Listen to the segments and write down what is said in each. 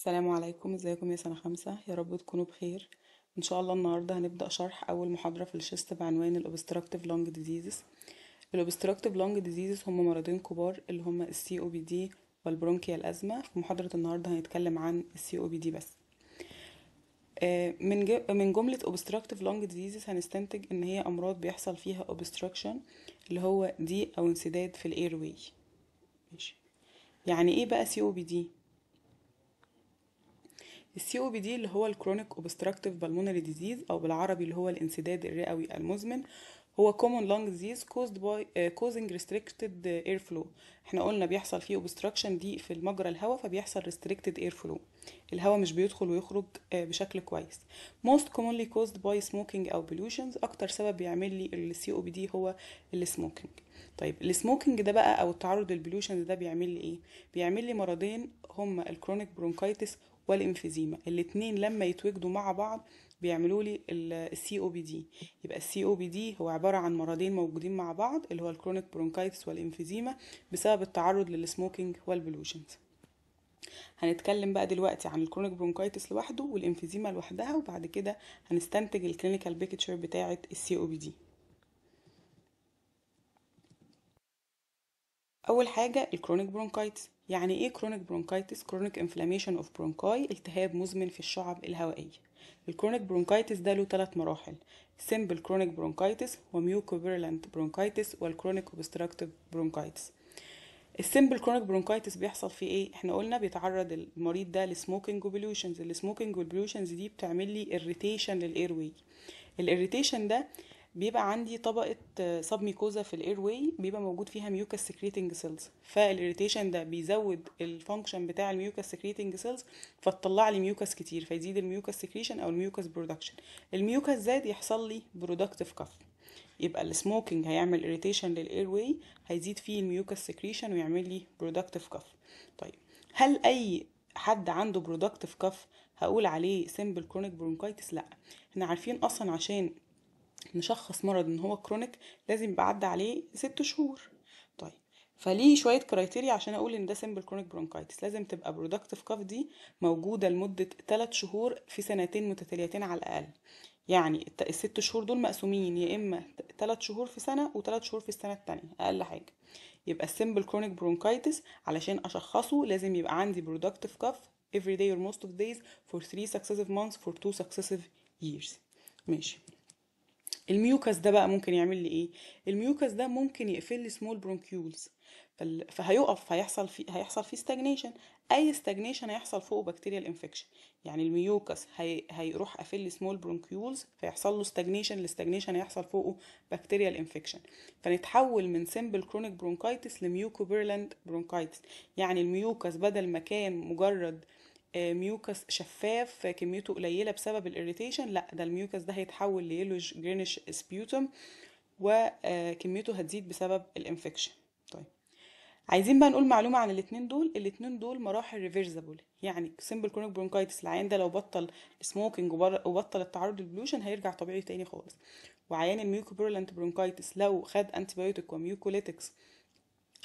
السلام عليكم ازيكم يا سنة خمسة يا رب تكونوا بخير ان شاء الله النهاردة هنبدأ شرح اول محاضرة في الشيست بعنوان الأوبستراكتيف لونج ديزيزز الأوبستراكتيف لونج ديزيزز هم مرضين كبار اللي هم السي او بي دي والبرونكيال أزمة في محاضرة النهاردة هنتكلم عن السي او بي دي بس آه، من من جملة obstructive lung diseases هنستنتج إن هي أمراض بيحصل فيها obstruction اللي هو دي أو انسداد في الاير واي ماشي يعني إيه بقى دي السي او بي دي اللي هو الكرونيك اوبستراكتيف بالمونري ديزيز او بالعربي اللي هو الانسداد الرئوي المزمن هو common lung disease caused by كوزنج آه، causing restricted فلو احنا قلنا بيحصل فيه obstruction دي في المجرى الهواء فبيحصل restricted اير فلو الهواء مش بيدخل ويخرج آه، بشكل كويس most commonly caused by smoking او pollutions اكتر سبب بيعمل لي السي او بي دي هو السموكينج طيب السموكينج ده بقى او التعرض للبوليوشنز ده بيعمل لي ايه بيعمل لي مرضين هما الكرونيك برونكايتس والانفيزيما الاتنين لما يتوجدوا مع بعض بيعملوا لي السي او بي دي يبقى السي او بي دي هو عباره عن مرضين موجودين مع بعض اللي هو الكرونيك برونكايتس والانفيزيما بسبب التعرض للسموكينج والبلوشنز هنتكلم بقى دلوقتي عن الكرونيك برونكايتس لوحده والانفيزيما لوحدها وبعد كده هنستنتج الكلينيكال بيكتشر بتاعه السي او بي دي اول حاجه الكرونيك برونكايتس يعني ايه كرونيك برونكايتس كرونيك انفلاميشن اوف برونكاي التهاب مزمن في الشعب الهوائيه الكرونيك برونكايتس ده له ثلاث مراحل سيمبل كرونيك برونكايتس وميوكو فيرلنت برونكايتس والكرونيك اوبستراكتيف برونكايتس السيمبل كرونيك برونكايتس بيحصل في ايه احنا قلنا بيتعرض المريض ده لسموكينج وبلوشنز السموكينج والبلوشنز دي بتعمل لي اريتيشن للاير واي الاريتيشن ده بيبقى عندي طبقه سب آه، ميكوزا في الاير واي بيبقى موجود فيها ميوكاس سكريتنج سيلز فالاريتيشن ده بيزود الفانكشن بتاع الميوكاس سكريتنج سيلز فتطلع لي ميوكاس كتير فيزيد الميوكاس سكريشن او الميوكاس برودكشن الميوكاس زاد يحصل لي برودكتيف كف يبقى السموكينج هيعمل اريتيشن للاير واي هيزيد فيه الميوكاس سكريشن ويعمل لي برودكتيف كف طيب هل اي حد عنده برودكتيف كف هقول عليه سيمبل كرونيك برونكايتس لا احنا عارفين اصلا عشان نشخص مرض ان هو كرونيك لازم يبقى عدى عليه ست شهور طيب فليه شويه كرايتيريا عشان اقول ان ده سيمبل كرونيك برونكايتس لازم تبقى برودكتيف كاف دي موجوده لمده 3 شهور في سنتين متتاليتين على الاقل يعني الست شهور دول مقسومين يا اما 3 شهور في سنه و3 شهور في السنه الثانيه اقل حاجه يبقى السيمبل كرونيك برونكايتس علشان اشخصه لازم يبقى عندي برودكتيف كاف every day or most of days for 3 successive months for 2 successive years ماشي الميوكس ده بقى ممكن يعمل لي ايه الميوكس ده ممكن يقفل لي سمول برونكيولز فهيقف هيحصل فيه هيحصل فيه ستاجنيشن اي ستاجنيشن هيحصل فوقه بكتيريال انفكشن يعني الميوكس هي... هيروح قافل لي سمول برونكيولز فيحصل له ستاجنيشن الاستاجنيشن هيحصل فوقه بكتيريال انفكشن فنتحول من سمبل كرونيك برونكايتس لميوكوبيرلاند برونكايتس يعني الميوكس بدل ما كان مجرد ميوكس آه، شفاف كميته قليله بسبب الاريتيشن لا ده الميوكس ده هيتحول ليلو جرينش سبيوتم وكميته آه، هتزيد بسبب الانفكشن طيب عايزين بقى نقول معلومه عن الاتنين دول الاتنين دول مراحل ريفرسبل يعني سمبل كرونيك برونكايتس العيان ده لو بطل سموكينج وبطل التعرض للبلوشن هيرجع طبيعي تاني خالص وعيان الميوكوبيرولانت برونكايتس لو خد انتي بايوتيك وميوكوليتكس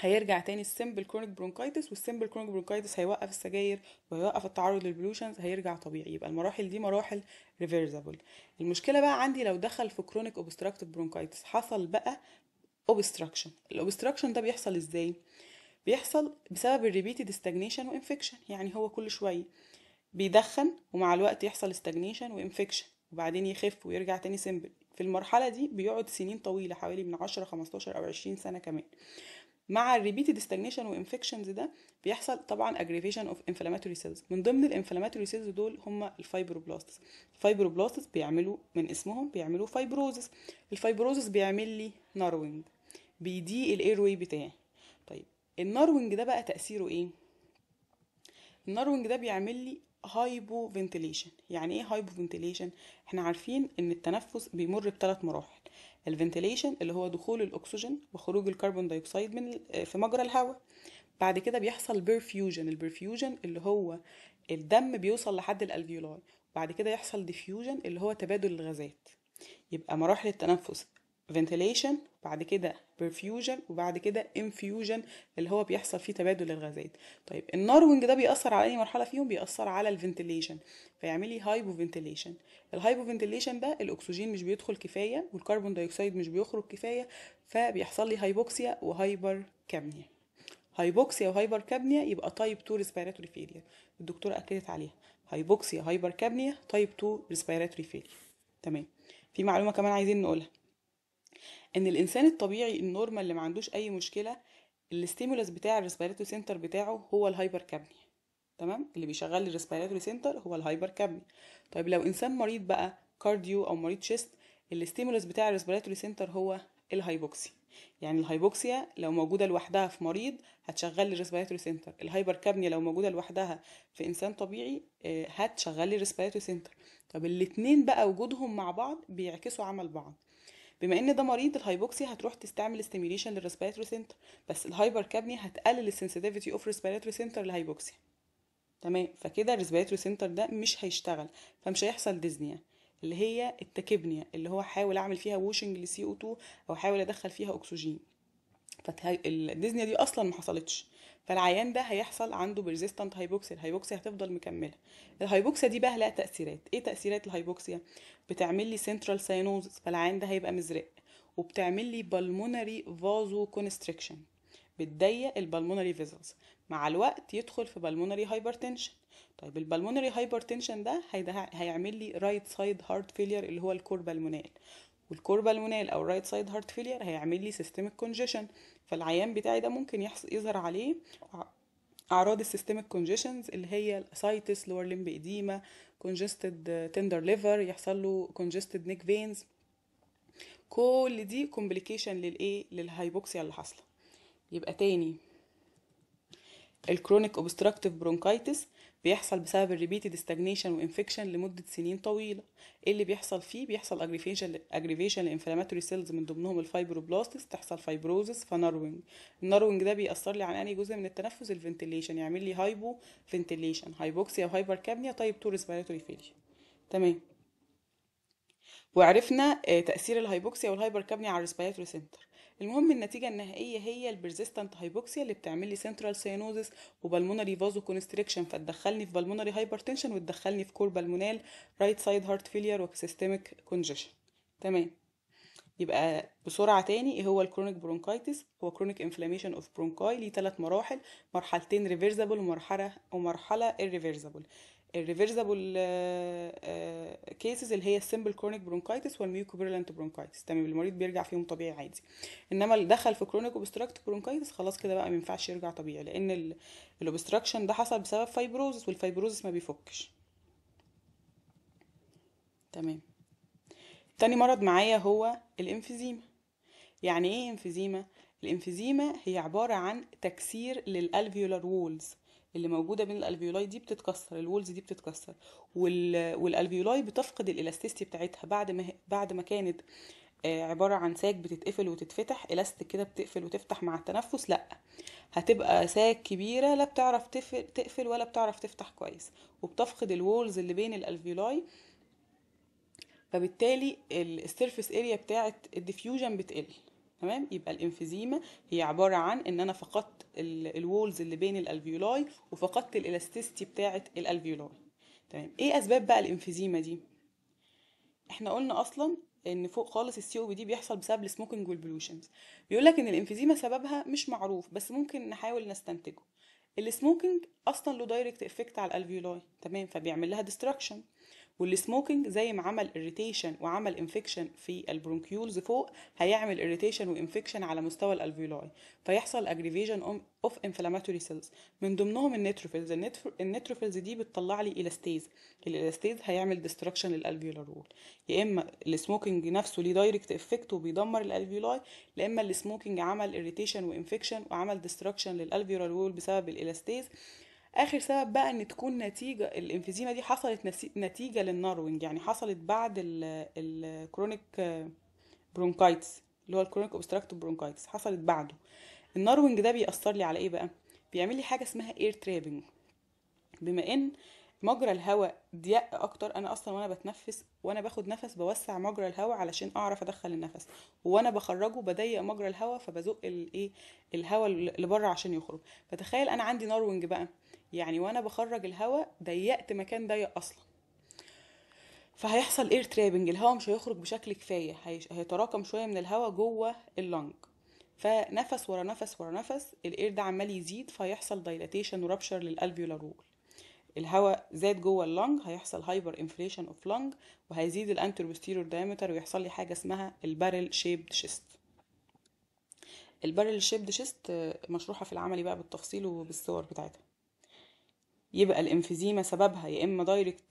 هيرجع تاني السيمبل كرونيك برونكايتس والسيمبل كرونيك برونكايتس هيوقف السجاير وهيوقف التعرض للبلوشنز هيرجع طبيعي يبقى المراحل دي مراحل ريفيرزابل المشكله بقى عندي لو دخل في كرونيك اوبستراكتيف برونكايتس حصل بقى اوبستراكشن الاوبستراكشن ده بيحصل ازاي بيحصل بسبب الريبيتد استاجنيشن وانفكشن يعني هو كل شويه بيدخن ومع الوقت يحصل استاجنيشن وانفكشن وبعدين يخف ويرجع تاني سيمبل في المرحلة دي بيقعد سنين طويلة حوالي من 10 15 أو 20 سنة كمان مع الريبيتد ستاجنيشن وانفكشنز ده بيحصل طبعا اجريفيشن اوف انفلاماتوري سيلز من ضمن الانفلاماتوري سيلز دول هم الفايبروبلاستس الفايبروبلاستس بيعملوا من اسمهم بيعملوا فايبروزس الفايبروزس بيعمل لي ناروينج بيضيق واي بتاعي طيب الناروينج ده بقى تاثيره ايه الناروينج ده بيعمل لي هايبو فنتيليشن يعني ايه هايبو فنتيليشن احنا عارفين ان التنفس بيمر بثلاث مراحل الفنتيليشن اللي هو دخول الاكسجين وخروج الكربون دايوكسيد من آه، في مجرى الهواء بعد كده بيحصل بيرفيوجن البيرفيوجن اللي هو الدم بيوصل لحد الالفيولاي بعد كده يحصل ديفيوجن اللي هو تبادل الغازات يبقى مراحل التنفس ventilation بعد كده perfusion وبعد كده infusion اللي هو بيحصل فيه تبادل الغازات طيب الناروينج ده بيأثر على اي مرحله فيهم بيأثر على الفنتيليشن فيعملي هايبو فنتليشن الهايبو فنتليشن ده الاكسجين مش بيدخل كفايه والكربون دايوكسيد مش بيخرج كفايه فبيحصل لي هايبوكسيا وهايبر كابنيا هايبوكسيا وهايبر كابنيا يبقى تايب 2 ريسبيراتوري فيلير الدكتوره اكدت عليها هايبوكسيا هايبر كابنيا تايب 2 ريسبيراتوري فيلير تمام في معلومه كمان عايزين نقولها ان الانسان الطبيعي النورمال اللي ما عندوش اي مشكله الاستيمولس بتاع الريسبيراتوري سنتر بتاعه هو الهايبر كابني تمام اللي بيشغل لي الريسبيراتوري سنتر هو الهايبر كابني طيب لو انسان مريض بقى كارديو او مريض شيست الاستيمولس بتاع الريسبيراتوري سنتر هو الهايبوكسي يعني الهايبوكسيا لو موجودة لوحدها في مريض هتشغل لي الريسبيراتوري سنتر الهايبر كابنيا لو موجودة لوحدها في إنسان طبيعي آه، هتشغل لي الريسبيراتوري سنتر طب الاتنين بقى وجودهم مع بعض بيعكسوا عمل بعض بما ان ده مريض الهايبوكسيا هتروح تستعمل ستيميوليشن للريسبيراتوري سنتر بس الهايبر كابني هتقلل السنسيتيفيتي اوف ريسبيراتوري سنتر للهايبوكسيا تمام فكده الريسبيراتوري سنتر ده مش هيشتغل فمش هيحصل ديزنيا اللي هي التكبنيا اللي هو حاول اعمل فيها ووشنج لسي او 2 او حاول ادخل فيها اكسجين فالديزنيا دي اصلا ما حصلتش فالعيان ده هيحصل عنده بريزيستنت هايبوكسيا الهايبوكسيا هتفضل مكمله الهايبوكسيا دي بقى لها تاثيرات ايه تاثيرات الهايبوكسيا بتعمل لي سنترال ساينوزس فالعيان ده هيبقى مزرق وبتعمل لي بالمونري فازو كونستريكشن بتضيق البالمونري فيزلز مع الوقت يدخل في بالمونري هايبرتنشن طيب البالمونري هايبرتنشن ده هيعمل لي رايت سايد هارت فيلير اللي هو الكور بالمونال والكوربا او الرايت سايد هارت فيلير هيعمل لي سيستميك كونجيشن فالعيان بتاعي ده ممكن يظهر عليه اعراض السيستميك كونجيشنز اللي هي الاسايتس لور لمب اديما كونجستد تندر ليفر يحصل له كونجستد نيك فينز كل دي كومبليكيشن للايه للهايبوكسيا اللي حاصله يبقى تاني الكرونيك اوبستراكتيف برونكايتس بيحصل بسبب الريبيتد ستاجنيشن وانفكشن لمدة سنين طويلة ايه اللي بيحصل فيه بيحصل اجريفيشن اجريفيشن لانفلاماتوري سيلز من ضمنهم الفايبروبلاستكس تحصل فايبروزس فنروينج النروينج ده بيأثر لي على انهي جزء من التنفس الفنتيليشن يعمل لي هايبو فنتيليشن هايبوكسيا وهايبر كابنيا تايب 2 ريسبيراتوري فيلير تمام وعرفنا آه، تأثير الهايبوكسيا والهايبر كابنيا على الريسبيراتوري سنتر المهم النتيجه النهائيه هي البرزيستنت هايبوكسيا اللي بتعمل لي سنترال سينوزس وبلمونري فازو كونستريكشن فتدخلني في بلمونري هايبرتنشن وتدخلني في كور بالمونال رايت سايد هارت فيلير وسيستميك كونجيشن تمام يبقى بسرعه تاني ايه هو الكرونيك برونكايتس هو كرونيك انفلاميشن اوف برونكاي ليه تلات مراحل مرحلتين ريفيرزابل ومرحله ومرحله irreversible الريفيرسبل كيسز uh, uh, اللي هي السيمبل كرونيك برونكايتس والميوكوبيرلنت برونكايتس تمام المريض بيرجع فيهم طبيعي عادي انما اللي دخل في كرونيك اوبستراكت برونكايتس خلاص كده بقى ما ينفعش يرجع طبيعي لان الاوبستراكشن ده حصل بسبب فايبروزس والفايبروزس ما بيفكش تمام تاني مرض معايا هو الانفيزيما يعني ايه انفيزيما الانفيزيما هي عباره عن تكسير للالفيولار وولز اللي موجوده بين الالفيولاي دي بتتكسر الولز دي بتتكسر وال... والالفيولاي بتفقد الالاستيستي بتاعتها بعد ما بعد ما كانت آه، عباره عن ساك بتتقفل وتتفتح الاستيك كده بتقفل وتفتح مع التنفس لا هتبقى ساك كبيره لا بتعرف تقفل ولا بتعرف تفتح كويس وبتفقد الوولز اللي بين الالفيولاي فبالتالي السيرفس اريا بتاعت الديفيوجن بتقل تمام يبقى الانفيزيما هي عباره عن ان انا فقدت الوولز اللي بين الالفيولاي وفقدت الالاستيستي بتاعه الالفيولاي تمام ايه اسباب بقى الانفيزيما دي احنا قلنا اصلا ان فوق خالص السي او بي دي بيحصل بسبب السموكنج والبلوشنز بيقول لك ان الانفيزيما سببها مش معروف بس ممكن نحاول نستنتجه السموكنج اصلا له دايركت افكت على الالفيولاي تمام فبيعمل لها ديستراكشن والسموكينج زي ما عمل اريتيشن وعمل انفكشن في البرونكيولز فوق هيعمل اريتيشن وانفكشن على مستوى الالفيولاي فيحصل اجريفيشن اوف انفلاماتوري سيلز من ضمنهم النيتروفيلز النيتروفيلز دي بتطلع لي الاستيز الاستيز هيعمل ديستركشن للالفيولار وول يا اما السموكينج نفسه ليه دايركت افكت وبيدمر الالفيولاي لا اما السموكينج عمل اريتيشن وانفكشن وعمل ديستركشن للالفيولار وول بسبب الالاستيز اخر سبب بقى ان تكون نتيجه الانفيزيما دي حصلت نتيجه للناروينج يعني حصلت بعد الكرونيك برونكايتس اللي هو الكرونيك اوبستراكتيف برونكايتس حصلت بعده الناروينج ده بيأثر لي على ايه بقى بيعمل لي حاجه اسمها اير ترابنج بما ان مجرى الهواء ضيق اكتر انا اصلا وانا بتنفس وانا باخد نفس بوسع مجرى الهواء علشان اعرف ادخل النفس وانا بخرجه بضيق مجرى الهواء فبزق الايه الهواء اللي بره عشان يخرج فتخيل انا عندي ناروينج بقى يعني وانا بخرج الهواء ضيقت مكان ضيق اصلا فهيحصل اير ترابنج الهواء مش هيخرج بشكل كفايه هيتراكم شويه من الهواء جوه اللنج فنفس ورا نفس ورا نفس الاير ده عمال يزيد فيحصل دايلاتيشن ورابشر للالفيولار وول الهواء زاد جوه اللنج هيحصل هايبر انفليشن اوف لنج وهيزيد بوستيرور دايمتر ويحصل لي حاجه اسمها البارل شيبد شيست البارل شيبد شيست مشروحه في العملي بقى بالتفصيل وبالصور بتاعتها يبقى الامفيزيما سببها يا اما دايركت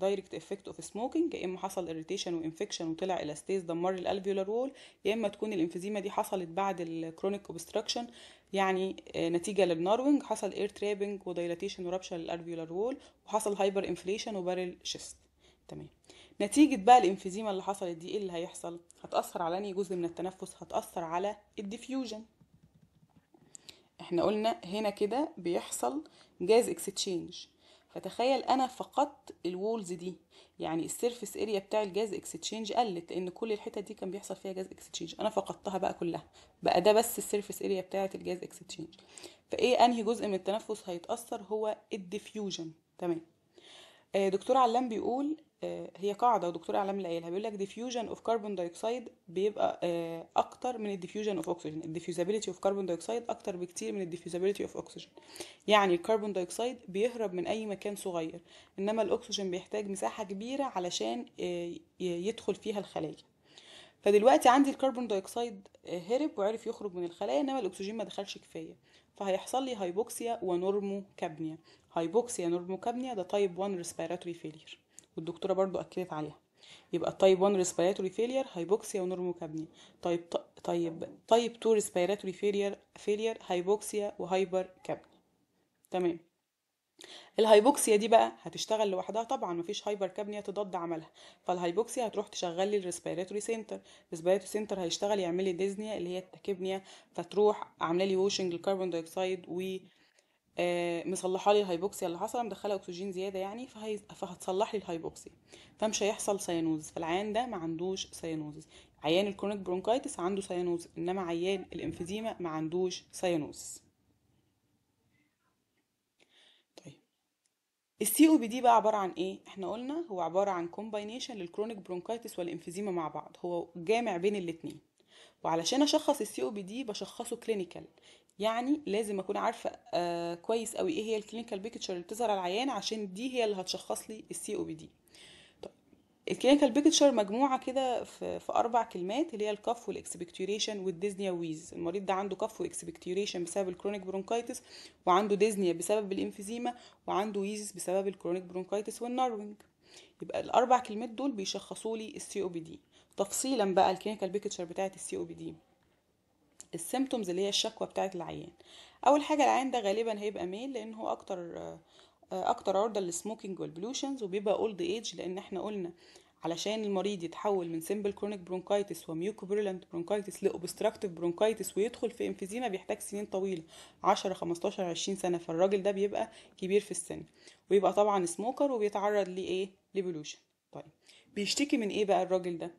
دايركت افكت اوف سموكينج يا اما حصل اريتيشن وانفكشن وطلع الاستيز دمر الالفيولار وول يا اما تكون الامفيزيما دي حصلت بعد الكرونيك اوبستراكشن يعني آه، نتيجه للناروينج حصل اير ترابنج ودايلاتيشن وربشه للالفيولار وول وحصل هايبر انفليشن وبارل شيست تمام نتيجة بقى الانفيزيما اللي حصلت دي ايه اللي هيحصل؟ هتأثر على انهي جزء من التنفس؟ هتأثر على الديفيوجن احنا قلنا هنا كده بيحصل جاز اكستشينج فتخيل انا فقدت الوولز دي يعني السيرفس اريا بتاع الجاز اكستشينج قلت لان كل الحتت دي كان بيحصل فيها جاز اكستشينج انا فقدتها بقى كلها بقى ده بس السيرفس اريا بتاعه الجاز اكستشينج فايه انهي جزء من التنفس هيتاثر هو الديفيوجن تمام آه، دكتور علام بيقول آه، هي قاعده ودكتور اعلام اللي قايلها بيقول لك ديفيوجن اوف كربون دايوكسيد بيبقى آه، اكتر من الديفيوجن اوف اكسجين الديفيوزابيلتي اوف كربون دايوكسيد اكتر بكتير من الديفيوزابيلتي اوف اكسجين يعني الكربون دايوكسيد بيهرب من اي مكان صغير انما الاكسجين بيحتاج مساحه كبيره علشان آه، يدخل فيها الخلايا فدلوقتي عندي الكربون دايوكسيد هرب وعرف يخرج من الخلايا انما الاكسجين ما دخلش كفايه فهيحصل لي هايبوكسيا ونورمو كابنيا هايبوكسيا نورمو كابنيا ده تايب 1 ريسبيراتوري فيلير والدكتوره برضو اكدت عليها يبقى تايب 1 ريسبيراتوري فيلير هايبوكسيا كابني طيب طيب طيب 2 ريسبيراتوري فيلير فيلير هايبوكسيا وهايبر كابني تمام الهايبوكسيا دي بقى هتشتغل لوحدها طبعا مفيش هايبر كابنيا تضاد عملها فالهايبوكسيا هتروح تشغل لي الريسبيراتوري سنتر الريسبيراتوري سنتر هيشتغل يعمل لي ديزنيا اللي هي التاكيبنيا فتروح عامله لي ووشنج الكربون دايوكسيد و آه، مصلحه لي الهايبوكسيا اللي حصل مدخله اكسجين زياده يعني فهي فهتصلح لي الهايبوكسيا فمش هيحصل سينوزس فالعيان ده ما عندوش سينوزس عيان الكرونيك برونكايتس عنده سينوز انما عيان الانفيزيما ما عندوش سينوزس طيب السي او بي دي بقى عباره عن ايه احنا قلنا هو عباره عن كومباينيشن للكرونيك برونكايتس والانفيزيما مع بعض هو جامع بين الاتنين وعلشان اشخص السي او بي دي بشخصه كلينيكال يعني لازم اكون عارفه آه كويس قوي ايه هي الكلينيكال بيكتشر اللي بتظهر على العيان عشان دي هي اللي هتشخص لي السي او بي دي الكلينيكال بيكتشر مجموعه كده في, في اربع كلمات اللي هي الكف والاكسبكتوريشن والديزنيا ويز المريض ده عنده كف واكسبكتوريشن بسبب الكرونيك برونكايتس وعنده ديزنيا بسبب الانفيزيما وعنده ويز بسبب الكرونيك برونكايتس والناروينج يبقى الاربع كلمات دول بيشخصوا لي السي او بي دي تفصيلا بقى الكلينيكال بيكتشر بتاعه السي او بي دي السيمتومز اللي هي الشكوى بتاعت العيان اول حاجه العيان ده غالبا هيبقى ميل لان هو اكتر آه، اكتر عرضه للسموكينج والبلوشنز وبيبقى اولد ايج لان احنا قلنا علشان المريض يتحول من سيمبل كرونيك برونكايتس وميوكوفيرلنت برونكايتس لاوبستراكتيف برونكايتس ويدخل في انفيزيما بيحتاج سنين طويله 10 15 20 سنه فالراجل ده بيبقى كبير في السن ويبقى طبعا سموكر وبيتعرض لايه لبلوشن طيب بيشتكي من ايه بقى الراجل ده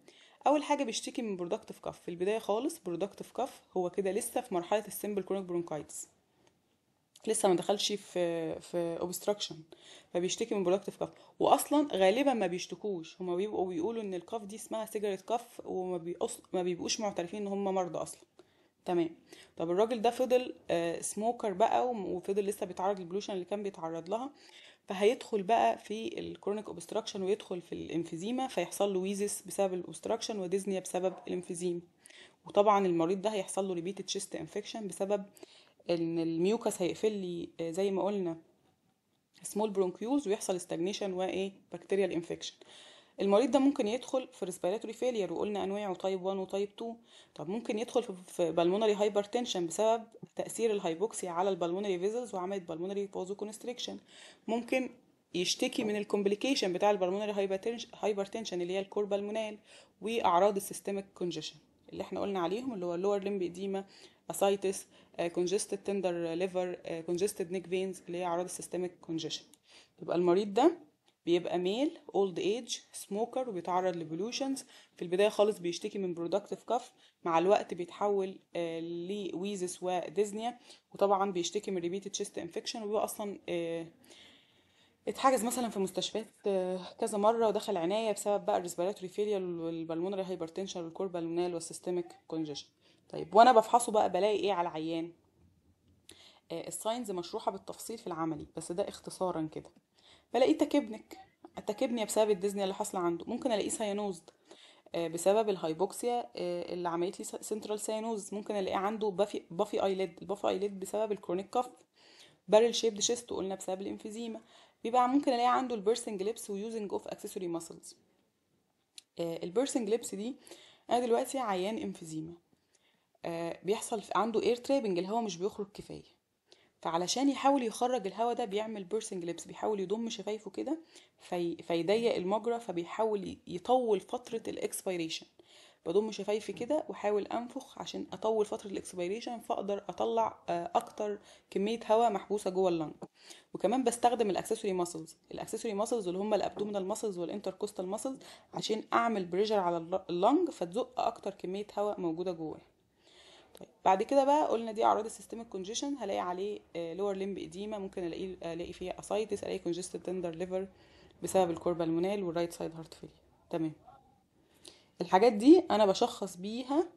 اول حاجه بيشتكي من برودكتيف كاف في البدايه خالص برودكتيف كاف هو كده لسه في مرحله السيمبل كرونيك برونكايتس لسه ما دخلش في في اوبستراكشن فبيشتكي من برودكتيف كاف واصلا غالبا ما بيشتكوش هما بيبقوا بيقولوا ان الكاف دي اسمها سيجاريت كاف وما بيقص... ما بيبقوش معترفين ان هما مرضى اصلا تمام طب الراجل ده فضل سموكر آه، بقى وفضل لسه بيتعرض للبلوشن اللي كان بيتعرض لها فهيدخل بقى في الكرونيك اوبستراكشن ويدخل في الانفيزيما فيحصل له ويزس بسبب الاوبستراكشن وديزنيا بسبب الانفيزيما وطبعا المريض ده هيحصل له ريبيت تشيست انفكشن بسبب ان الميوكس هيقفل لي آه، زي ما قلنا سمول برونكيولز ويحصل استاجنيشن وايه بكتيريال انفكشن المريض ده ممكن يدخل في ريسبيراتوري فيلير وقلنا انواعه تايب 1 وتايب 2 طب ممكن يدخل في بالمونري هايبرتنشن بسبب تاثير الهايبوكسيا على البالمونري فيزلز وعملت بالمونري فازو كونستريكشن ممكن يشتكي من الكومبليكيشن بتاع البالمونري هايبرتنشن اللي هي الكور بالمونال واعراض السيستميك كونجيشن اللي احنا قلنا عليهم اللي هو اللور لمب ديما اسايتس كونجستد تندر ليفر كونجستد نيك فينز اللي هي اعراض السيستميك كونجيشن يبقى المريض ده بيبقى ميل اولد ايج سموكر وبيتعرض لبولوشنز في البدايه خالص بيشتكي من برودكتيف كف مع الوقت بيتحول آه، لويزس وديزنيا وطبعا بيشتكي من ريبيتد تشيست انفكشن وبيبقى اصلا آه، اتحجز مثلا في مستشفيات آه، كذا مره ودخل عنايه بسبب بقى الريسبيراتوري فيلير والبلمونري هايبرتنشن والكوربالمونال والسيستميك كونجشن طيب وانا بفحصه بقى بلاقي ايه على العيان الساينز مشروحه بالتفصيل في العملي بس ده اختصارا كده بلاقيه تكبنك تكبني بسبب الديزني اللي حاصله عنده ممكن الاقيه سيانوزد آه، بسبب الهايبوكسيا آه، اللي عملت لي سنترال ساينوز ممكن الاقيه عنده بافي بافي ايليد البافي ايليد بسبب الكرونيك كف بارل شيبد شيست قلنا بسبب الانفيزيما بيبقى ممكن الاقيه عنده البيرسنج ليبس ويوزنج اوف اكسسوري ماسلز البيرسنج ليبس دي انا دلوقتي عيان انفيزيما آه، بيحصل عنده اير ترابنج الهواء مش بيخرج كفايه فعلشان يحاول يخرج الهواء ده بيعمل بيرسنج لبس بيحاول يضم شفايفه كده في فيضيق المجرى فبيحاول يطول فتره الاكسبيريشن بضم شفايفي كده واحاول انفخ عشان اطول فتره الاكسبيريشن فاقدر اطلع آه، اكتر كميه هواء محبوسه جوه اللنج وكمان بستخدم الاكسسوري ماسلز الاكسسوري ماسلز اللي هم الابدومينال ماسلز كوستال ماسلز عشان اعمل بريشر على اللنج فتزق اكتر كميه هواء موجوده جواه طيب بعد كده بقى قلنا دي اعراض السيستميك كونجيشن هلاقي عليه لور لمب اديما ممكن آه، الاقي الاقي فيه اسايتس الاقي كونجستد تندر ليفر بسبب الكوربا المونال والرايت سايد هارت فيل تمام الحاجات دي انا بشخص بيها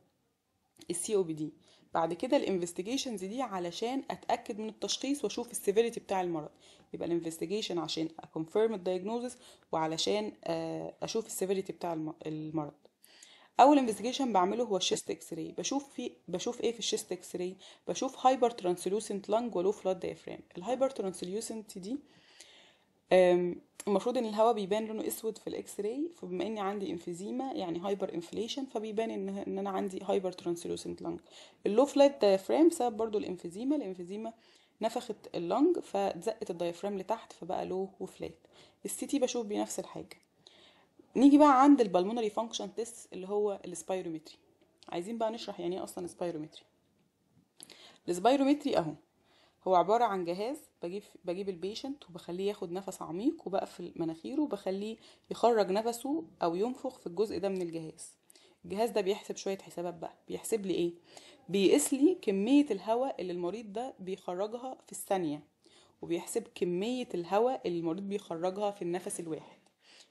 السي او بي دي بعد كده الانفستيجيشنز دي علشان اتاكد من التشخيص واشوف السيفيريتي بتاع المرض يبقى الانفستيجيشن عشان اكونفيرم الدايجنوزس وعلشان آه، اشوف السيفيريتي بتاع المرض اول انفستيجيشن بعمله هو الشيست اكس راي بشوف في بشوف ايه في الشيست اكس راي بشوف هايبر ترانسلوسنت لانج ولو فلاد دايفرام الهايبر ترانسلوسنت دي المفروض ان الهواء بيبان لونه اسود في الاكس راي فبما اني عندي انفيزيما يعني هايبر انفليشن فبيبان ان ان انا عندي هايبر ترانسلوسنت لانج اللو فلات دايفرام سبب برضو الانفيزيما الانفيزيما نفخت اللنج فزقت الدايفرام لتحت فبقى لو وفلات السيتي تي بشوف بنفس الحاجه نيجي بقى عند البلمونري فانكشن تيست اللي هو السبايرومتري عايزين بقى نشرح يعني ايه اصلا سبايرومتري السبايرومتري اهو هو عبارة عن جهاز بجيب بجيب البيشنت وبخليه ياخد نفس عميق وبقفل مناخيره وبخليه يخرج نفسه او ينفخ في الجزء ده من الجهاز الجهاز ده بيحسب شوية حسابات بقى بيحسب لي ايه بيقيس لي كمية الهواء اللي المريض ده بيخرجها في الثانية وبيحسب كمية الهواء اللي المريض بيخرجها في النفس الواحد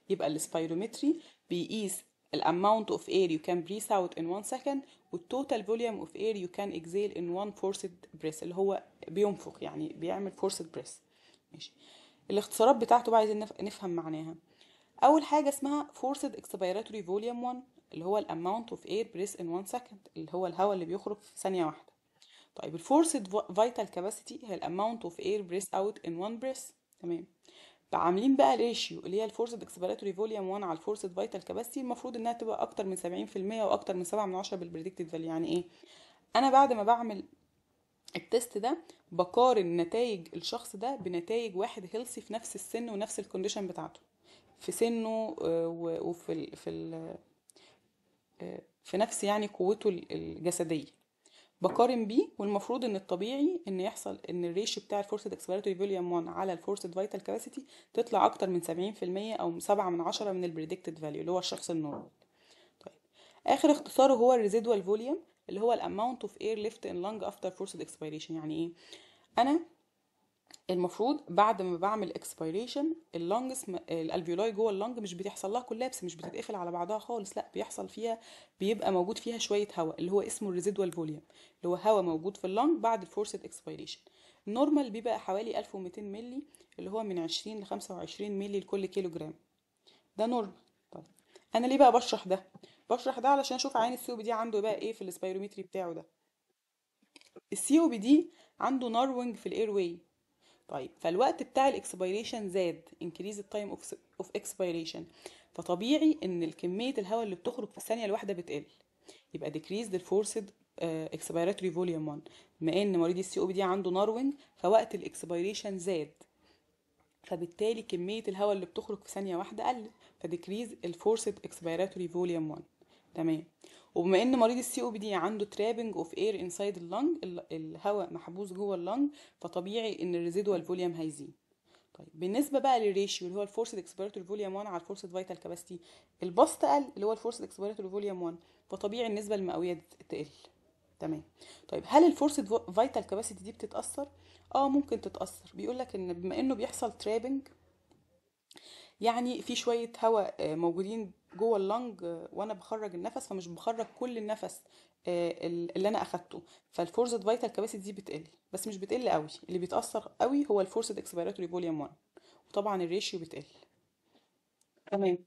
يبقى السبيرومتري بيقيس الاماونت اوف اير يو كان بريث اوت ان 1 سكند والتوتال فوليوم اوف اير يو كان اكزيل ان 1 فورسد بريس اللي هو بينفخ يعني بيعمل فورسد بريس ماشي الاختصارات بتاعته بقى عايزين نفهم معناها اول حاجه اسمها فورسد اكسبيراتوري فوليوم 1 اللي هو الاماونت اوف اير بريس ان 1 سكند اللي هو الهواء اللي بيخرج في ثانيه واحده طيب الفورسد فيتال كاباسيتي هي الاماونت اوف اير بريس اوت ان 1 بريس تمام عاملين بقى ريشيو اللي هي الفورس اكسبيراتوري فوليوم 1 على الفورس فيتال كاباسيتي المفروض انها تبقى اكتر من 70% واكتر من 7 من 10 بالبريدكتد فاليو يعني ايه انا بعد ما بعمل التست ده بقارن نتائج الشخص ده بنتائج واحد هيلثي في نفس السن ونفس الكونديشن بتاعته في سنه آه، وفي في آه، في نفس يعني قوته الجسديه بقارن بيه والمفروض ان الطبيعي ان يحصل ان الريش بتاع الفورسد اكسبيراتوري فوليوم 1 على الفورسد فيتال كاباسيتي تطلع اكتر من 70% او 7 من 10 من البريدكتد فاليو اللي هو الشخص النورمال طيب اخر اختصار هو الريزيدوال فوليوم اللي هو الاماونت اوف اير ليفت ان لانج افتر فورسد اكسبيريشن يعني ايه انا المفروض بعد ما بعمل اكسبيريشن اللونجس الالفيولاي جوه اللنج مش بتحصل لها كولابس مش بتتقفل على بعضها خالص لا بيحصل فيها بيبقى موجود فيها شويه هواء اللي هو اسمه الريزيدوال فوليوم اللي هو هواء موجود في اللنج بعد الفورسد اكسبيريشن النورمال بيبقى حوالي 1200 مللي اللي هو من 20 ل 25 مللي لكل كيلو جرام ده نورمال طيب انا ليه بقى بشرح ده بشرح ده علشان اشوف عين السي او بي دي عنده بقى ايه في السبيرومتري بتاعه ده السي او بي دي عنده ناروينج في الاير واي طيب فالوقت بتاع الاكسبيريشن زاد increase التايم اوف اكسبيريشن فطبيعي ان كميه الهواء اللي بتخرج في الثانيه الواحده بتقل يبقى decrease the forced اكسبيراتوري فوليوم 1 بما ان مريض السي او بي دي عنده ناروينج فوقت الاكسبيريشن زاد فبالتالي كميه الهواء اللي بتخرج في ثانيه واحده قلت فديكريز الفورسد اكسبيراتوري فوليوم 1 تمام وبما ان مريض السي او بي دي عنده ترابنج اوف اير انسايد اللنج الهواء محبوس جوه اللنج فطبيعي ان الريزيدوال فوليوم هيزيد طيب بالنسبه بقى للريشيو اللي هو الفورس اكسبيراتوري فوليوم 1 على الفورس فيتال كاباسيتي البسط قل اللي هو الفورس اكسبيراتوري فوليوم 1 فطبيعي النسبه المئويه تقل تمام طيب هل الفورس فيتال كاباسيتي دي بتتاثر اه ممكن تتاثر بيقول لك ان بما انه بيحصل ترابنج يعني في شويه هواء آه، موجودين جوه اللنج آه، وانا بخرج النفس فمش بخرج كل النفس آه، اللي انا اخدته فالفورس فيتال كباسيتي دي بتقل بس مش بتقل قوي اللي بيتاثر قوي هو الفورس اكسبيراتوري فوليوم 1 وطبعا الريشيو بتقل تمام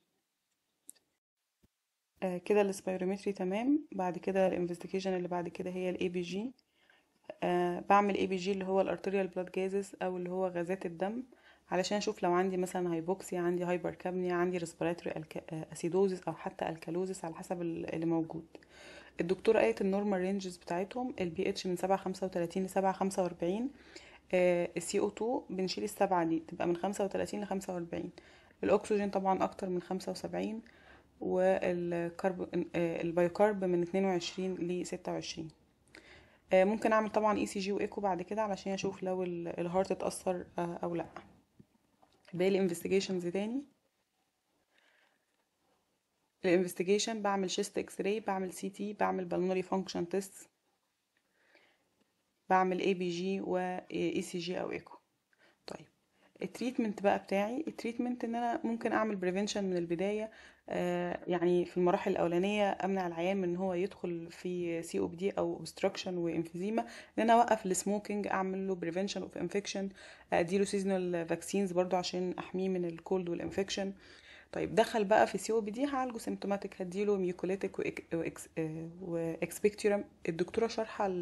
آه كده السبيرومتري تمام بعد كده الانفستيجيشن اللي بعد كده هي الاي بي جي آه بعمل اي بي جي اللي هو الارتيريال بلاد جازز او اللي هو غازات الدم علشان اشوف لو عندي مثلا هايبوكسيا عندي هايبر كابنيا عندي ريسبيراتوري اسيدوزيس او حتى الكالوزيس على حسب اللي موجود الدكتور قالت النورمال رينجز بتاعتهم البي اتش من 735 ل 745 السي او 2 بنشيل السبعة دي تبقى من 35 ل 45 الاكسجين طبعا اكتر من 75 والكارب آه، البايوكارب من 22 ل 26 آه، ممكن اعمل طبعا اي سي جي وايكو بعد كده علشان اشوف لو الهارت اتاثر آه، او لا بالي investigations تاني الانفستيجيشن بعمل شيست اكس راي بعمل سي تي بعمل بالونري فانكشن تيست بعمل اي بي جي اي سي جي او ايكو طيب التريتمنت بقى بتاعي التريتمنت ان انا ممكن اعمل بريفنشن من البدايه آه، يعني في المراحل الاولانيه امنع العيان من هو يدخل في سي او دي او اوبستراكشن وإنفزيما ان انا اوقف السموكينج اعمل له بريفنشن اوف انفكشن اديله سيزونال فاكسينز برضو عشان احميه من الكولد والانفكشن طيب دخل بقى في سي او بي دي هعالجه سيمتوماتيك هديله ميوكوليتيك واكسبكتورم الدكتوره شارحه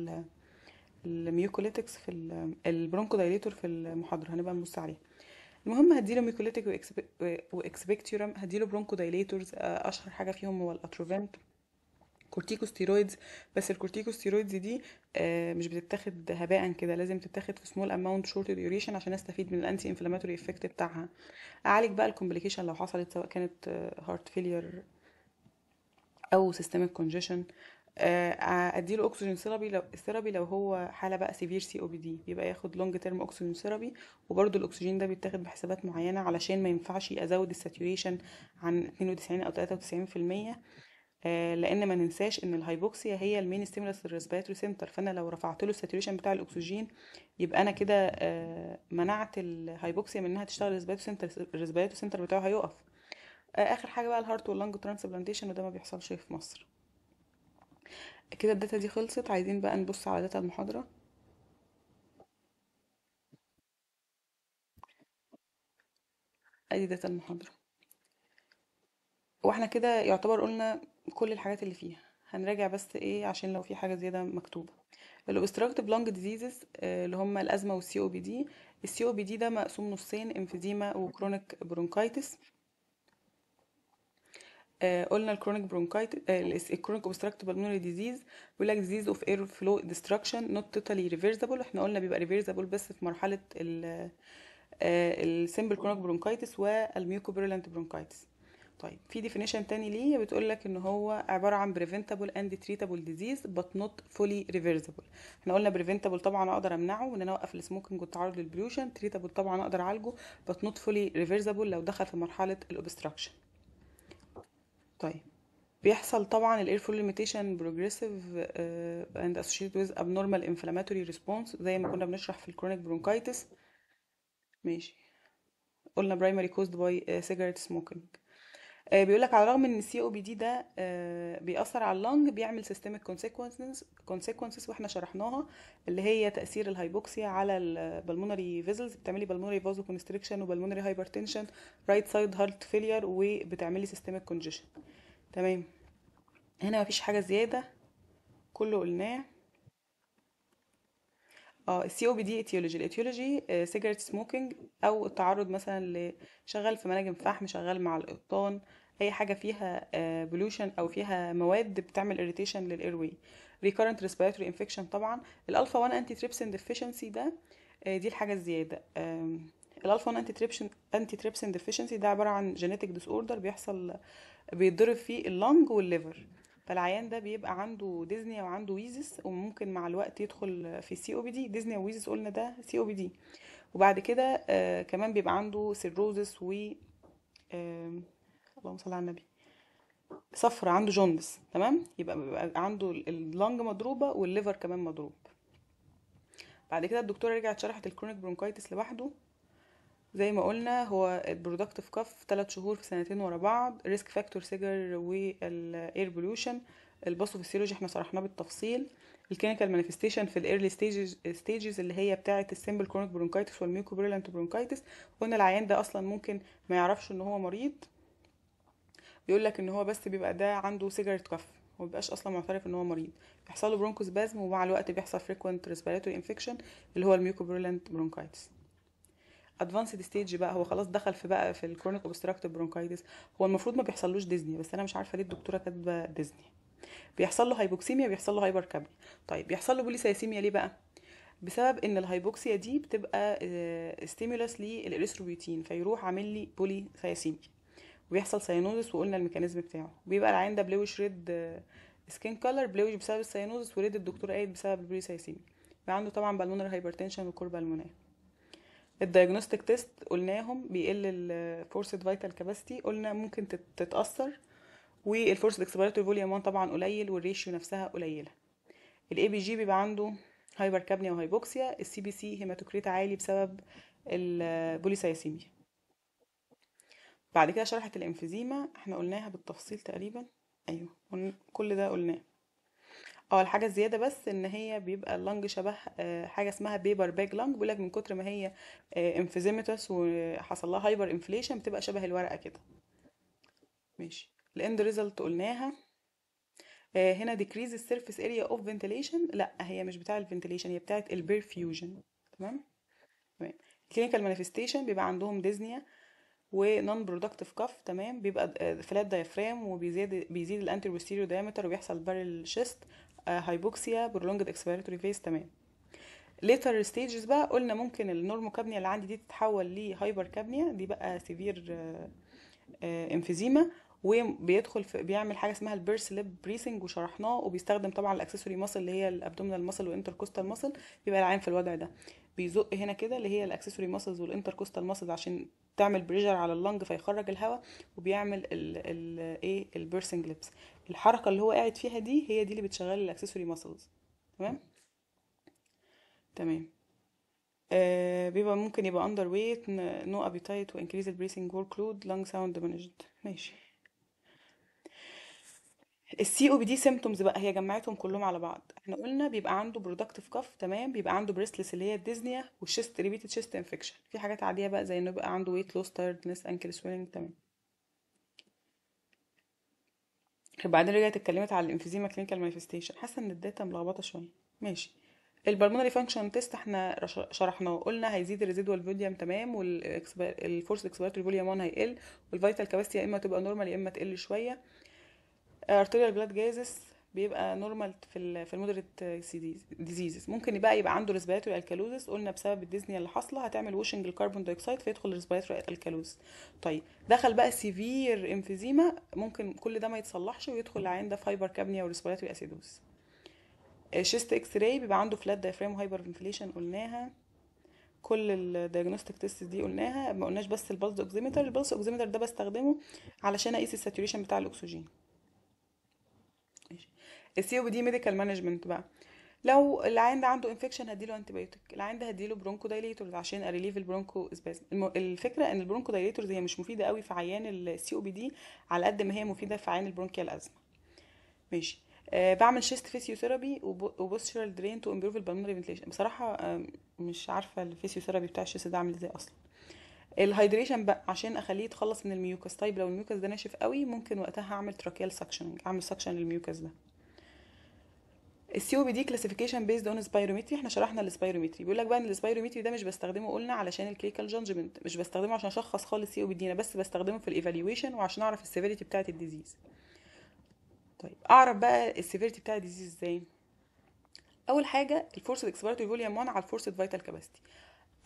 الميوكوليتكس في البرونكو دايليتور في المحاضره هنبقى نبص عليها المهم هديله ميكوليتيك واكسبكتورم هديله برونكو دايليتورز آه، اشهر حاجه فيهم هو الاتروفنت كورتيكوستيرويدز بس الكورتيكوستيرويدز دي آه، مش بتتاخد هباء كده لازم تتاخد في سمول اماونت شورت ديوريشن عشان استفيد من الانتي انفلاماتوري افكت بتاعها اعالج بقى الكومبليكيشن لو حصلت سواء كانت هارت آه، فيلير او سيستمك كونجيشن آه، اديله اكسجين ثيرابي لو ثيرابي لو هو حاله بقى سيفير سي او بي دي يبقى ياخد لونج تيرم اكسجين ثيرابي وبرده الاكسجين ده بيتاخد بحسابات معينه علشان ما ينفعش ازود الساتوريشن عن 92 او 93% آه لان ما ننساش ان الهايبوكسيا هي المين ستيمولس للريسبيراتوري سنتر فانا لو رفعت له الساتوريشن بتاع الاكسجين يبقى انا كده آه منعت الهايبوكسيا من انها تشتغل الريسبيراتوري سنتر الريسبيراتوري سنتر بتاعه هيقف آه اخر حاجه بقى الهارت واللنج ترانسبلانتيشن وده ما بيحصلش في مصر كده الداتا دي خلصت عايزين بقى نبص على داتا المحاضرة ادي داتا المحاضرة واحنا كده يعتبر قلنا كل الحاجات اللي فيها هنراجع بس ايه عشان لو في حاجة زيادة مكتوبة الاوبستراكتيف لونج ديزيزز اللي هم الازمة والسي او بي دي السي او بي دي ده مقسوم نصين انفيزيما وكرونيك برونكايتس آه، قلنا الكرونيك برونكايتس الكرونيك اوبستراكت بالمونري ديزيز بيقول لك ديزيز اوف اير فلو ديستراكشن نوت توتالي ريفرسبل احنا قلنا بيبقى ريفرسبل بس في مرحله ال السمبل كرونيك برونكايتس والميوكوبريلانت برونكايتس طيب في ديفينيشن تاني ليه بتقول لك ان هو عباره عن بريفنتابل اند تريتابل ديزيز بات نوت فولي ريفرسبل احنا قلنا بريفنتابل طبعا اقدر امنعه ان انا اوقف السموكنج والتعرض للبلوشن تريتابل طبعا اقدر اعالجه بات نوت فولي ريفرسبل لو دخل في مرحله الاوبستراكشن طيب بيحصل طبعا الاير فلو ليميتيشن بروجريسيف اند اسوشيتد ويز ابنورمال انفلاماتوري ريسبونس زي ما كنا بنشرح في الكرونيك برونكايتس ماشي قلنا برايمري كوزد باي سيجاريت سموكينج بيقول لك على الرغم ان السي او بي دي ده آه، بيأثر على اللنج بيعمل سيستميك كونسيكونسز كونسيكونسز واحنا شرحناها اللي هي تأثير الهايبوكسيا على البلمونري فيزلز بتعملي بلمونري فازو كونستريكشن وبلمونري هايبرتنشن رايت سايد هارت فيلير وبتعملي سيستميك كونجيشن تمام هنا مفيش حاجة زيادة كله قلناه اه السي او بي دي ايتيولوجي الاتيولوجي سيجرت سموكينج او التعرض مثلا لشغال في مناجم فحم شغال مع القطان اي حاجه فيها بولوشن آه، او فيها مواد بتعمل اريتيشن للايروي ريكورنت ريسبيراتوري انفكشن طبعا الالفا 1 انتي تريبسين ديفيشنسي ده آه، دي الحاجه الزياده الالفا 1 انتي تريبسين انتي تريبسين ديفيشنسي ده عباره عن جينيتك ديس اوردر بيحصل بيتضرب فيه اللنج والليفر فالعيان ده بيبقى عنده ديزنيا وعنده ويزس وممكن مع الوقت يدخل في سي او بي دي ديزنيا وويزس قلنا ده سي او بي دي وبعد كده آه، كمان بيبقى عنده سيروزس و اللهم صل على النبي صفرة عنده جوندس تمام يبقى بيبقى عنده اللنج مضروبه والليفر كمان مضروب بعد كده الدكتوره رجعت شرحت الكرونيك برونكايتس لوحده زي ما قلنا هو في كف ثلاث شهور في سنتين ورا بعض ريسك فاكتور سيجر والاير في السيولوجي احنا شرحناه بالتفصيل الكلينيكال مانيفستيشن في الايرلي ستيجز اللي هي بتاعه السيمبل كرونيك برونكايتس والميوكوبريلانت برونكايتس وان العيان ده اصلا ممكن ما يعرفش ان هو مريض بيقول لك ان هو بس بيبقى ده عنده سيجرت كف ما بيبقاش اصلا معترف ان هو مريض بيحصل له بازم ومع الوقت بيحصل فريكوينت ريسبيراتوري انفكشن اللي هو الميوكوبريلانت برونكايتس ادفانسد ستيج بقى هو خلاص دخل في بقى في الكرونيك اوبستراكتيف برونكايتس هو المفروض ما بيحصلوش ديزني بس انا مش عارفه ليه الدكتوره كاتبه ديزني بيحصل له هايبوكسيميا بيحصل له هايبر كابني طيب بيحصل له بوليسايسيميا ليه بقى بسبب ان الهايبوكسيا دي بتبقى ستيمولس آه، للاريثروبيوتين فيروح عامل لي بوليسايسيميا وبيحصل ساينوزس وقلنا الميكانيزم بتاعه بيبقى العين ده بلويش ريد سكين كولر بلويش بسبب الساينوزس وريد الدكتور قايل بسبب البوليسايسيميا بيبقى عنده طبعا بالمونر هايبرتنشن وكور بالمونيه الدايجنوستيك تيست قلناهم بيقل الفورس فيتال كاباسيتي قلنا ممكن تتاثر والفورس اكسبيراتوري فوليوم طبعا قليل والريشيو نفسها قليله الاي بي جي بيبقى عنده هايبر كابنيا وهايبوكسيا السي بي سي هيماتوكريت عالي بسبب البوليسايسيميا بعد كده شرحت الانفيزيما احنا قلناها بالتفصيل تقريبا ايوه كل ده قلناه اه الحاجه الزياده بس ان هي بيبقى اللنج شبه آه، حاجه اسمها بيبر باج لنج بيقولك من كتر ما هي انفيزيمتس آه، وحصل لها هايبر انفليشن بتبقى شبه الورقه كده ماشي الاند ريزلت قلناها آه، هنا ديكريز السيرفيس اريا اوف فنتيليشن لا هي مش بتاع الفنتيليشن هي بتاعت البرفيوجن تمام تمام الكلينيكال مانيفستيشن بيبقى عندهم ديزنيا ونون برودكتيف كاف تمام بيبقى فلات آه، دايفرام وبيزيد بيزيد الانتر بوستيريو دايمتر وبيحصل بارل شيست هايبوكسيا برولونجد اكسبيراتوري فيز تمام ليتر ستيجز بقى قلنا ممكن النورمو كابنيا اللي عندي دي تتحول لهايبر كابنيا دي بقى سيفير انفيزيما آه، آه، وبيدخل في بيعمل حاجه اسمها البيرس ليب بريسنج وشرحناه وبيستخدم طبعا الاكسسوري ماسل اللي هي الابدومينال ماسل كوستال ماسل بيبقى العين في الوضع ده بيزق هنا كده اللي هي الاكسسوري ماسلز كوستال ماسلز عشان بتعمل بريجر على اللنج فيخرج الهواء وبيعمل ايه البيرسنج ليبس الحركه اللي هو قاعد فيها دي هي دي اللي بتشغل الاكسسوري ماسلز تمام تمام آه بيبقى ممكن يبقى اندر ويت نو ابيتايت وانكريز البريسنج ورك لود لانج ساوند مانجد ماشي السي او بي دي سيمتومز بقى هي جمعتهم كلهم على بعض احنا قلنا بيبقى عنده برودكتيف كف تمام بيبقى عنده بريسلس اللي هي الديزنيا والشيست ريبيتد شيست انفكشن في حاجات عاديه بقى زي انه يبقى عنده ويت لوس تايردنس انكل سويلنج تمام وبعدين رجعت اتكلمت على الانفيزيما كلينيكال مانيفستيشن حاسه ان الداتا ملخبطه شويه ماشي البلمونري فانكشن تيست احنا شرحناه قلنا هيزيد الريزيدوال فوليوم تمام والفورس اكسبيرتوري فوليوم 1 هيقل والفيتال كاباسيتي يا اما تبقى نورمال يا اما تقل شويه arterial بلاد gases بيبقى نورمال في في المودريت ديزيزز uh, ممكن يبقى يبقى عنده ريسبيراتوري الكالوزس قلنا بسبب الديزني اللي حاصله هتعمل ووشنج الكربون دايوكسيد فيدخل ريسبيراتوري الكالوزس طيب دخل بقى سيفير امفيزيما ممكن كل ده ما يتصلحش ويدخل عند فايبر كابنيا وريسبيراتوري اسيدوز الشيست اكس راي بيبقى عنده فلات دايفرام وهايبر فنتيليشن قلناها كل الدياجنوستيك تيست دي قلناها ما قلناش بس البلس اوكسيمتر البلس اوكسيمتر ده بستخدمه علشان اقيس الساتوريشن بتاع الاكسجين السي او دي ميديكال مانجمنت بقى لو العيان ده عنده انفكشن هديله انتبيوتيك العيان ده هديله برونكو دايليتورز عشان اريليف البرونكو اسباز الفكره ان البرونكو دايليتورز هي مش مفيده قوي في عيان السي او بي دي على قد ما هي مفيده في عيان البرونكيال ازمه ماشي أه بعمل شيست فيسيوثيرابي وبوستشرال درين تو امبروف البلمونري فنتليشن بصراحه أه مش عارفه الفيسيوثيرابي بتاع الشيست ده عامل ازاي اصلا الهايدريشن بقى عشان اخليه يتخلص من الميوكس طيب لو الميوكس ده ناشف قوي ممكن وقتها اعمل تراكيال سكشننج اعمل سكشن للميوكس ده السي او بي دي كلاسيفيكيشن بيزد اون سبايرومتري احنا شرحنا السبايرومتري بيقول لك بقى ان السبايرومتري ده مش بستخدمه قلنا علشان الكليكال جادجمنت مش بستخدمه عشان اشخص خالص السي او بي دي انا بس بستخدمه في الايفالويشن وعشان اعرف السيفيريتي بتاعه الديزيز طيب اعرف بقى السيفيريتي بتاع الديزيز ازاي اول حاجه الفورس اكسبيرتوري فوليوم 1 على الفورس فيتال كاباسيتي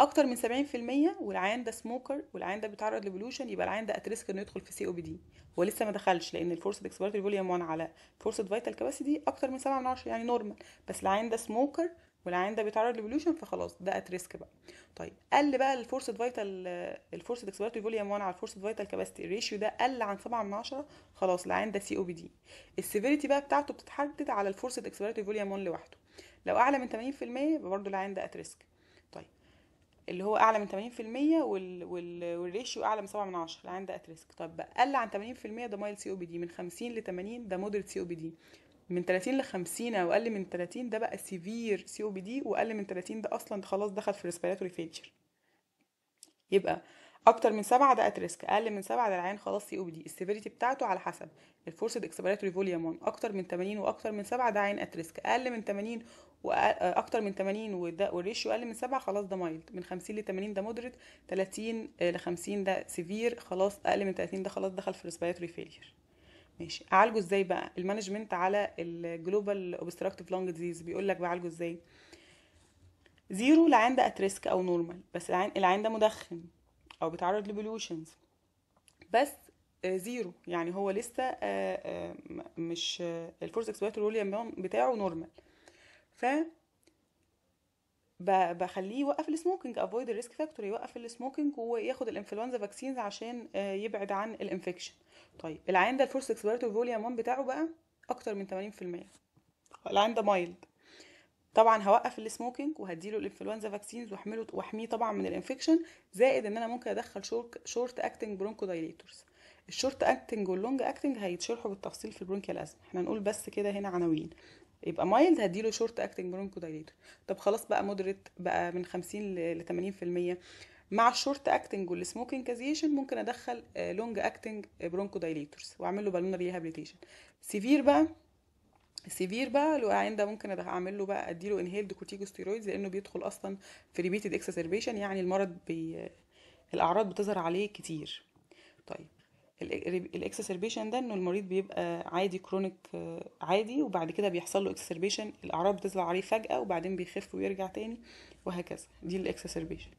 اكتر من 70% والعيان ده سموكر والعيان ده بيتعرض لبلوشن يبقى العيان ده اتريسك انه يدخل في سي او بي دي هو لسه ما دخلش لان الفورس اكسبيرتوري فوليوم 1 على فورس فيتال كاباسيتي اكتر من 7 من 10 يعني نورمال بس العيان ده سموكر والعيان ده بيتعرض لبلوشن فخلاص ده ات ريسك بقى طيب قل بقى الفورس فيتال الفورس اكسبيرتوري فوليوم 1 على الفورس فيتال كاباسيتي الريشيو ده قل عن 7 من 10 خلاص العيان ده سي او بي دي السيفيريتي بقى بتاعته بتتحدد على الفورس اكسبيرتوري فوليوم 1 لوحده لو اعلى من 80% برضه العيان ده اتريسك اللي هو اعلى من 80% وال... وال... والريشيو اعلى من 7 من 10 العين ده ات ريسك طب اقل عن 80% ده مايل سي او بي دي من 50 ل 80 ده مودريت سي او بي دي من 30 ل 50 او اقل من 30 ده بقى سيفير سي او بي دي واقل من 30 ده اصلا خلاص دخل في ريسبيراتوري فيلجر يبقى اكتر من 7 ده ات ريسك اقل من 7 ده العين خلاص سي او بي دي السيفيريتي بتاعته على حسب الفورسد اكسبيراتوري فوليوم اكتر من 80 واكتر من 7 ده عين ات ريسك اقل من 80 واكتر من 80 وده والريشيو اقل من 7 خلاص ده مايلد من 50 ل 80 ده مودريت 30 ل 50 ده سيفير خلاص اقل من 30 ده خلاص دخل في ريسبيراتوري فيلير ماشي اعالجه ازاي بقى المانجمنت على الجلوبال اوبستراكتيف لونج ديزيز بيقول لك بعالجه ازاي زيرو العيان ده اتريسك او نورمال بس العين ده مدخن او بيتعرض لبوليوشنز بس زيرو يعني هو لسه آه، آه، مش آه، الفورس اكسبيرتوري بتاعه نورمال ف بخليه يوقف السموكينج افويد الريسك فاكتور يوقف السموكينج وياخد الانفلونزا فاكسينز عشان آه، يبعد عن الانفكشن طيب العيان ده الفورس اكسبيراتوري فوليوم 1 بتاعه بقى اكتر من 80% العيان ده مايلد طبعا هوقف السموكينج وهديله الانفلونزا فاكسينز واحمله واحميه طبعا من الانفكشن زائد ان انا ممكن ادخل شورت, شورت اكتنج برونكو دايليتورز الشورت اكتنج واللونج اكتنج هيتشرحوا بالتفصيل في البرونكيال ازمه احنا هنقول بس كده هنا عناوين يبقى مايلد هديله شورت اكتنج برونكو دايليتور طب خلاص بقى مودريت بقى من 50 ل 80% مع الشورت اكتنج والسموكينج كازيشن ممكن ادخل لونج اكتنج برونكو دايليتورز واعمل له بالون ريهابليتيشن سيفير بقى سيفير بقى الوقعان ده ممكن اعمل له بقى اديله انهيلد كورتيكوستيرويدز لانه بيدخل اصلا في ريبيتد اكسسربيشن يعني المرض بي آه، الاعراض بتظهر عليه كتير طيب الاكسسربيشن ده انه المريض بيبقى عادي كرونيك آه، عادي وبعد كده بيحصل له اكسسربيشن الاعراض بتطلع عليه فجاه وبعدين بيخف ويرجع تاني وهكذا دي الاكسسربيشن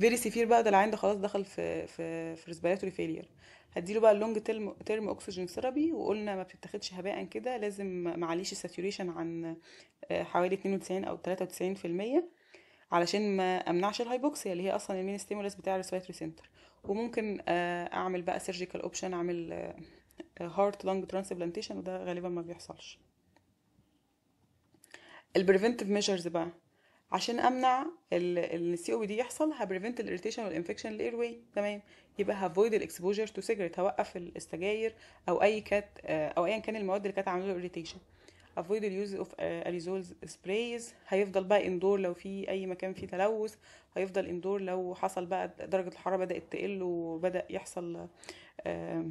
فيري سيفير بقى ده العين ده خلاص دخل في في في ريسبيراتوري فيلير هديله بقى اللونج تيرم تيرم ثيرابي وقلنا ما بتتاخدش هباء كده لازم معليش ساتوريشن عن آه، حوالي 92 او 93% علشان ما امنعش الهايبوكسيا اللي هي اصلا المين ستيمولس بتاع الريسبيراتوري سنتر وممكن آه، اعمل بقى سيرجيكال اوبشن اعمل هارت لانج ترانسبلانتيشن وده غالبا ما بيحصلش البريفنتيف ميجرز بقى عشان امنع ان السي او بي دي يحصل هبريفنت الاريتيشن والانفكشن للاير واي تمام يبقى هافويد الاكسبوجر تو سيجرت هوقف السجاير او اي كات آه، او ايا كان المواد اللي كانت عامله له اريتيشن avoid the use of uh, aerosols sprays هيفضل بقى اندور لو في اي مكان فيه تلوث هيفضل اندور لو حصل بقى درجة الحرارة بدأت تقل وبدأ يحصل آه،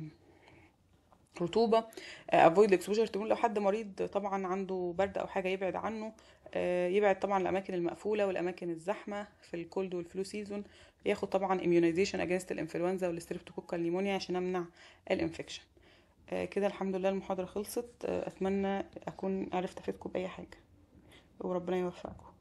رطوبة آه، avoid exposure تقول لو حد مريض طبعا عنده برد او حاجة يبعد عنه آه، يبعد طبعا الاماكن المقفولة والاماكن الزحمة في الكولد والفلو سيزون ياخد طبعا immunization against الانفلونزا والستريبتوكوكا نيمونيا عشان امنع الانفكشن آه، كده الحمد لله المحاضرة خلصت آه، أتمنى أكون عرفت أفيدكم بأي حاجة وربنا يوفقكم